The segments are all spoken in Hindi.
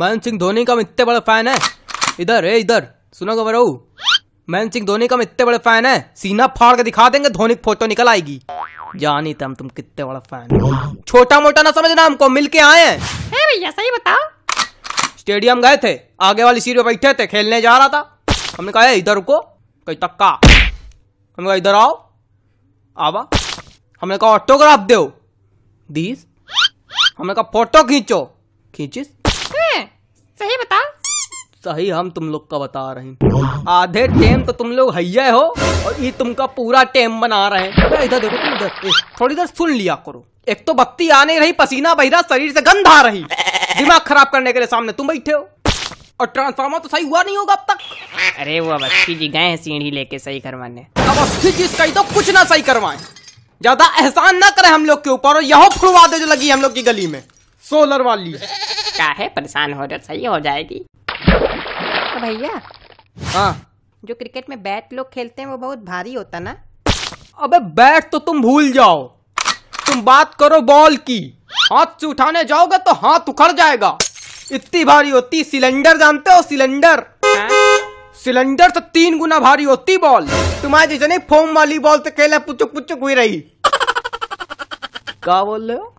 महेंद्र सिंह धोनी का मैं इतने बड़ा फैन है इधर ए इधर सुनो खबर महेंद्र सिंह धोनी का मैं इतने बड़े फैन है सीना फाड़ के दिखा देंगे धोनी फोटो निकल आएगी जानी तम तो तुम कितने बड़ा फैन छोटा मोटा ना समझना हमको मिल के आए हैं भैया सही बताओ स्टेडियम गए थे आगे वाली सीट पे बैठे थे खेलने जा रहा था हमने कहा इधर रुको कहीं तक्का हमने कहा इधर आओ आवा हमने कहा ऑटोग्राफ दो दीस हमने कहा फोटो खींचो खींचिस सही बताओ सही हम तुम लोग का बता रहे हैं आधे टेम तो तुम लोग हैया हो और ये तुमका पूरा टेम बना रहे हैं इधर देखो तुम इधर थोड़ी देर सुन लिया करो एक तो बत्ती आ नहीं रही पसीना बहिरा शरीर से गंध आ रही दिमाग खराब करने के लिए सामने तुम बैठे हो और ट्रांसफार्मर तो सही हुआ नहीं होगा अब तक अरे वो अवस्थी जी गए हैं सीढ़ी लेके सही करवाने अब अवस्थी जी कही तो कुछ ना सही करवाए ज्यादा एहसान ना करे हम लोग के ऊपर और यहाँ फुड़वा दे जो लगी हम लोग की गली में सोलर वाली का है परेशान हो रहा सही हो जाएगी तो भैया हाँ जो क्रिकेट में बैट लोग खेलते हैं वो बहुत भारी होता ना अबे बैट तो तुम भूल जाओ तुम बात करो बॉल की हाथ से उठाने जाओगे तो हाथ उखड़ जाएगा इतनी भारी होती सिलेंडर जानते हो सिलेंडर हाँ। सिलेंडर तो तीन गुना भारी होती बॉल तुम्हारे जैसे नहीं फोम वाली बॉल से तो खेला पुचुक पुचुक हुई रही क्या बोल रहे हो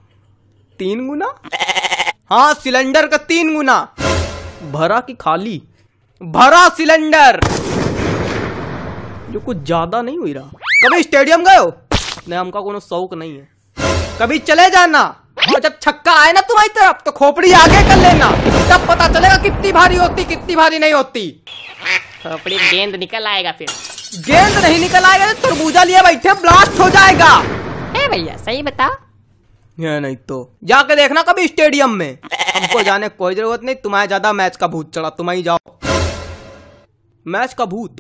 तीन गुना हाँ सिलेंडर का तीन गुना भरा कि खाली भरा सिलेंडर जो कुछ ज्यादा नहीं हुई रहा कभी स्टेडियम गए हो नहीं हमका को शौक नहीं है कभी चले जाना और हाँ, जब छक्का आए ना तुम्हारी तरफ तो खोपड़ी आगे कर लेना तब पता चलेगा कितनी भारी होती कितनी भारी नहीं होती खोपड़ी गेंद निकल आएगा फिर गेंद नहीं निकल आएगा तो तरबूजा लिए बैठे ब्लास्ट हो जाएगा भैया सही बताओ नहीं तो जाके देखना कभी स्टेडियम में हमको जाने कोई जरूरत नहीं तुम्हारे ज्यादा मैच का भूत चढ़ा तुम ही जाओ मैच का भूत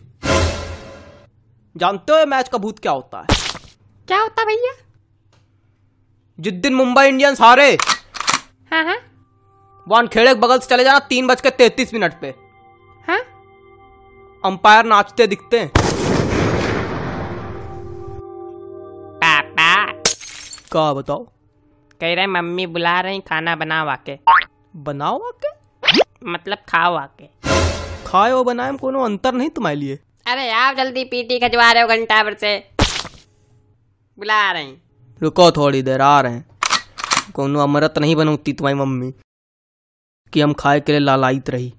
जानते हो मैच का भूत क्या होता है क्या होता भैया जिस दिन मुंबई इंडियंस हारे हाँ हाँ वानखेड़े के बगल से चले जाना तीन बज के तैतीस मिनट पे हाँ अंपायर नाचते दिखते हैं पापा कहा बताओ कह रहे मम्मी बुला रही खाना बनाओ आके बनाओ आके मतलब खाओ आके खाए और बनाए में कोनो अंतर नहीं तुम्हारे लिए अरे आप जल्दी पीटी खजवा रहे हो घंटा भर से बुला रही रुको थोड़ी देर आ रहे हैं कोनो अमृत नहीं बनूती तुम्हारी मम्मी कि हम खाए के लिए लालायित रही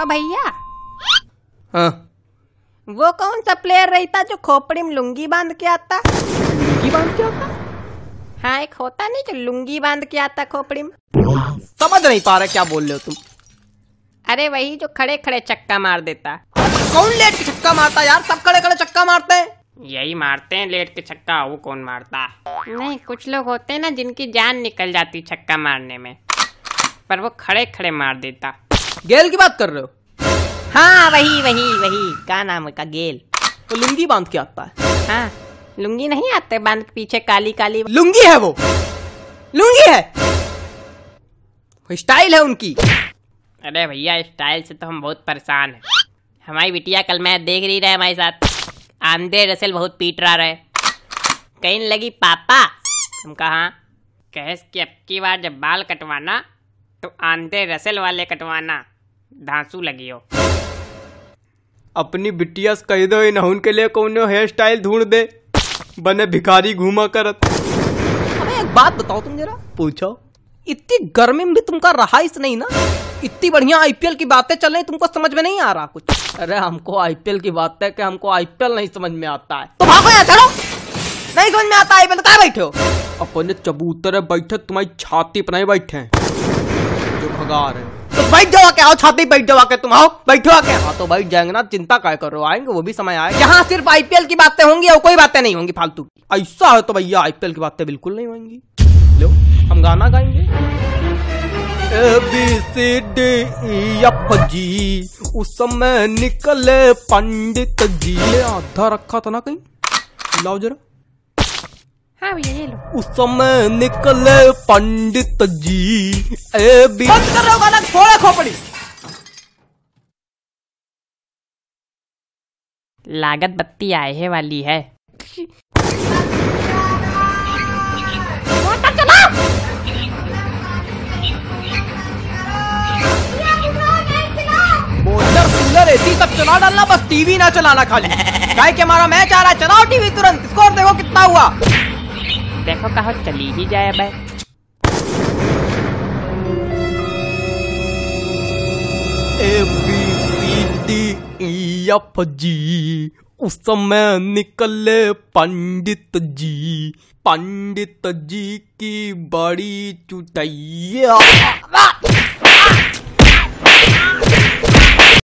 ओ भैया हाँ वो कौन सा प्लेयर रही था जो खोपड़ी में लुंगी बांध के आता लुंगी बांध के आता हाँ एक होता नहीं जो लुंगी बांध के आता खोपड़ी में समझ नहीं पा रहे क्या बोल रहे हो तुम अरे वही जो खड़े खड़े चक्का मार देता कौन लेट के चक्का मारता यार सब खड़े खड़े चक्का मारते हैं यही मारते हैं लेट के छक्का वो कौन मारता नहीं कुछ लोग होते हैं ना जिनकी जान निकल जाती छक्का मारने में पर वो खड़े खड़े मार देता गेल की बात कर रहे हो हाँ वही वही वही क्या नाम है का गेल तो लुंगी बांध के आता है हाँ लुंगी नहीं आते बांध के पीछे काली काली लुंगी है वो लुंगी है स्टाइल है उनकी अरे भैया स्टाइल से तो हम बहुत परेशान हैं हमारी बिटिया कल मैं देख रही रहे हमारे साथ आंधे रसल बहुत पीट रहा रहे कहीं लगी पापा हम कहा कहस कि अब की बार जब बाल कटवाना तो आंधे रसल वाले कटवाना धांसू लगी हो अपनी बिटिया कह दो इन के लिए कौन हेयर स्टाइल ढूंढ दे बने भिखारी घूमा करत अबे एक बात बताओ तुम जरा पूछो इतनी गर्मी में भी तुमका रहा इस नहीं ना इतनी बढ़िया आईपीएल की बातें चल रही तुमको समझ में नहीं आ रहा कुछ अरे हमको आईपीएल की बात है कि हमको आईपीएल नहीं समझ में आता है तो भागो यार चलो नहीं समझ में आता आईपीएल तो बैठे हो अपने चबूतरे बैठे तुम्हारी छाती पर नहीं बैठे जो भगा रहे हो तो बैठ जाओ आके आओ छाती बैठ जाओ आके तुम आओ बैठो आके हाँ तो बैठ जाएंगे ना चिंता क्या करो आएंगे वो भी समय आए यहाँ सिर्फ आईपीएल की बातें होंगी और कोई बातें नहीं होंगी फालतू की ऐसा है तो भैया आईपीएल की बातें बिल्कुल नहीं होंगी लो हम गाना गाएंगे A B C D F G उस समय निकले पंडित जी आधा रखा था ना कहीं लाओ जरा हाँ भैया ये लो उस समय निकले पंडित जी ए बी बंद कर रहा थोड़ा खोपड़ी लागत बत्ती आए है वाली है ऐसी सब चला डालना बस टीवी ना चलाना खाली गाय के मारा मैच आ रहा है चलाओ टीवी तुरंत स्कोर देखो कितना हुआ देखो कहो चली ही जाए भाई जी e उस समय निकले पंडित जी पंडित जी की बड़ी चुटैया